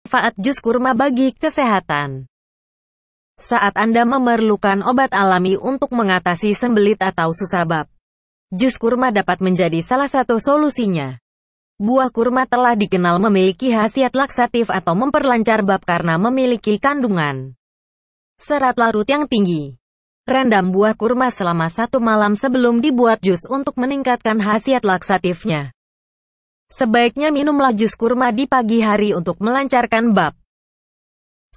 Manfaat jus kurma bagi kesehatan Saat Anda memerlukan obat alami untuk mengatasi sembelit atau susabab, jus kurma dapat menjadi salah satu solusinya. Buah kurma telah dikenal memiliki khasiat laksatif atau memperlancar bab karena memiliki kandungan serat larut yang tinggi. Rendam buah kurma selama satu malam sebelum dibuat jus untuk meningkatkan khasiat laksatifnya. Sebaiknya minumlah jus kurma di pagi hari untuk melancarkan bab.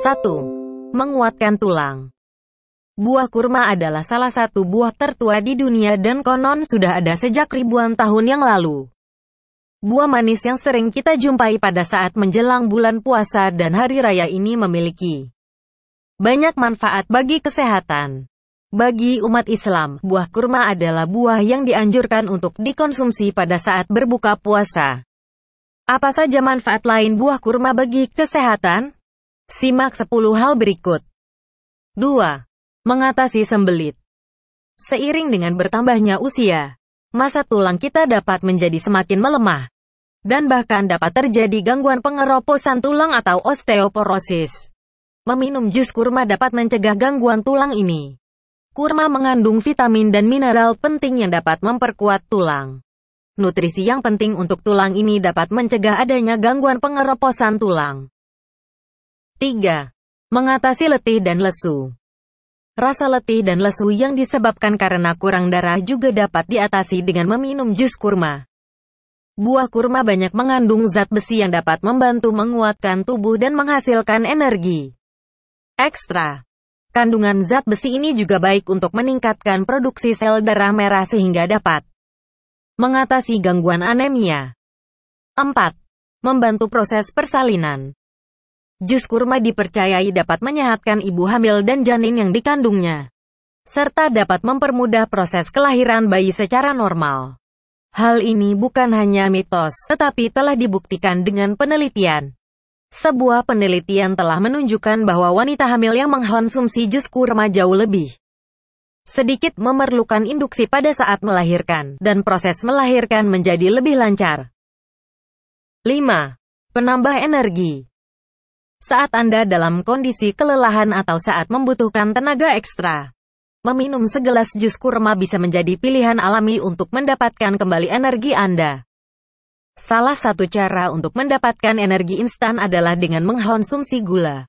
1. Menguatkan tulang. Buah kurma adalah salah satu buah tertua di dunia dan konon sudah ada sejak ribuan tahun yang lalu. Buah manis yang sering kita jumpai pada saat menjelang bulan puasa dan hari raya ini memiliki banyak manfaat bagi kesehatan. Bagi umat Islam, buah kurma adalah buah yang dianjurkan untuk dikonsumsi pada saat berbuka puasa. Apa saja manfaat lain buah kurma bagi kesehatan? Simak 10 hal berikut. 2. Mengatasi sembelit. Seiring dengan bertambahnya usia, masa tulang kita dapat menjadi semakin melemah dan bahkan dapat terjadi gangguan pengeroposan tulang atau osteoporosis. Meminum jus kurma dapat mencegah gangguan tulang ini. Kurma mengandung vitamin dan mineral penting yang dapat memperkuat tulang. Nutrisi yang penting untuk tulang ini dapat mencegah adanya gangguan pengeroposan tulang. 3. Mengatasi letih dan lesu. Rasa letih dan lesu yang disebabkan karena kurang darah juga dapat diatasi dengan meminum jus kurma. Buah kurma banyak mengandung zat besi yang dapat membantu menguatkan tubuh dan menghasilkan energi. Ekstra Kandungan zat besi ini juga baik untuk meningkatkan produksi sel darah merah sehingga dapat mengatasi gangguan anemia. 4. Membantu proses persalinan. Jus kurma dipercayai dapat menyehatkan ibu hamil dan janin yang dikandungnya, serta dapat mempermudah proses kelahiran bayi secara normal. Hal ini bukan hanya mitos, tetapi telah dibuktikan dengan penelitian. Sebuah penelitian telah menunjukkan bahwa wanita hamil yang mengkonsumsi jus kurma jauh lebih sedikit memerlukan induksi pada saat melahirkan, dan proses melahirkan menjadi lebih lancar. 5. Penambah energi Saat Anda dalam kondisi kelelahan atau saat membutuhkan tenaga ekstra, meminum segelas jus kurma bisa menjadi pilihan alami untuk mendapatkan kembali energi Anda. Salah satu cara untuk mendapatkan energi instan adalah dengan mengkonsumsi gula.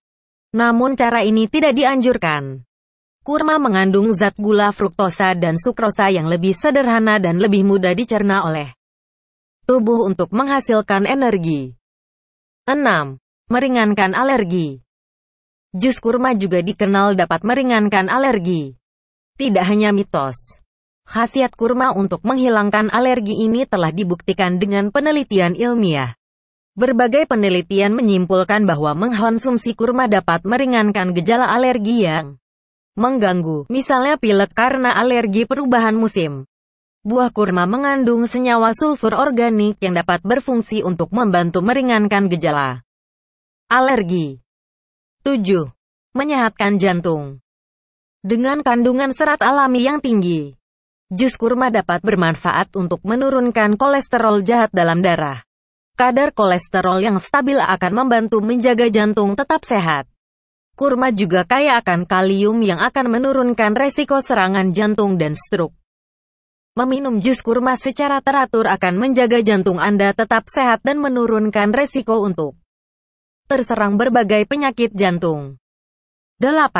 Namun cara ini tidak dianjurkan. Kurma mengandung zat gula fruktosa dan sukrosa yang lebih sederhana dan lebih mudah dicerna oleh tubuh untuk menghasilkan energi. 6. Meringankan alergi. Jus kurma juga dikenal dapat meringankan alergi. Tidak hanya mitos. Khasiat kurma untuk menghilangkan alergi ini telah dibuktikan dengan penelitian ilmiah. Berbagai penelitian menyimpulkan bahwa mengkonsumsi kurma dapat meringankan gejala alergi yang mengganggu, misalnya pilek karena alergi perubahan musim. Buah kurma mengandung senyawa sulfur organik yang dapat berfungsi untuk membantu meringankan gejala alergi. 7. Menyehatkan jantung. Dengan kandungan serat alami yang tinggi, Jus kurma dapat bermanfaat untuk menurunkan kolesterol jahat dalam darah. Kadar kolesterol yang stabil akan membantu menjaga jantung tetap sehat. Kurma juga kaya akan kalium yang akan menurunkan resiko serangan jantung dan stroke. Meminum jus kurma secara teratur akan menjaga jantung Anda tetap sehat dan menurunkan resiko untuk terserang berbagai penyakit jantung. 8.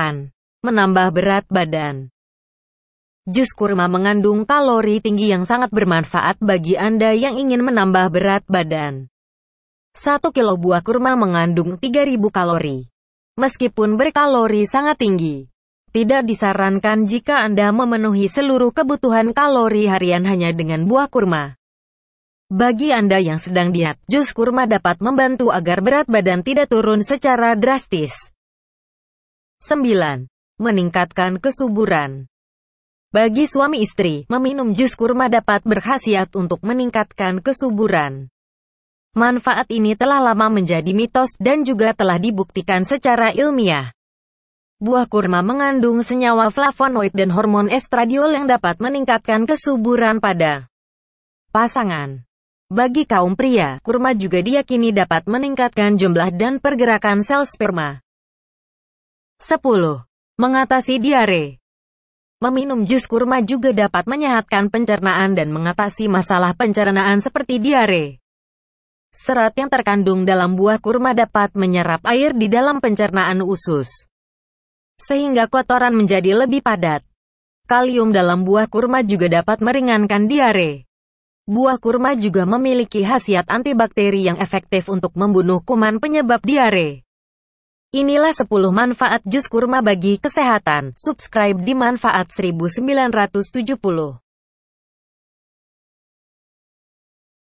Menambah berat badan Jus kurma mengandung kalori tinggi yang sangat bermanfaat bagi Anda yang ingin menambah berat badan. 1 kilo buah kurma mengandung 3000 kalori. Meskipun berkalori sangat tinggi, tidak disarankan jika Anda memenuhi seluruh kebutuhan kalori harian hanya dengan buah kurma. Bagi Anda yang sedang diet, jus kurma dapat membantu agar berat badan tidak turun secara drastis. 9. Meningkatkan kesuburan. Bagi suami istri, meminum jus kurma dapat berkhasiat untuk meningkatkan kesuburan. Manfaat ini telah lama menjadi mitos dan juga telah dibuktikan secara ilmiah. Buah kurma mengandung senyawa flavonoid dan hormon estradiol yang dapat meningkatkan kesuburan pada pasangan. Bagi kaum pria, kurma juga diyakini dapat meningkatkan jumlah dan pergerakan sel sperma. 10. Mengatasi diare Meminum jus kurma juga dapat menyehatkan pencernaan dan mengatasi masalah pencernaan seperti diare. Serat yang terkandung dalam buah kurma dapat menyerap air di dalam pencernaan usus, sehingga kotoran menjadi lebih padat. Kalium dalam buah kurma juga dapat meringankan diare. Buah kurma juga memiliki khasiat antibakteri yang efektif untuk membunuh kuman penyebab diare. Inilah 10 manfaat jus kurma bagi kesehatan. Subscribe di Manfaat 1970.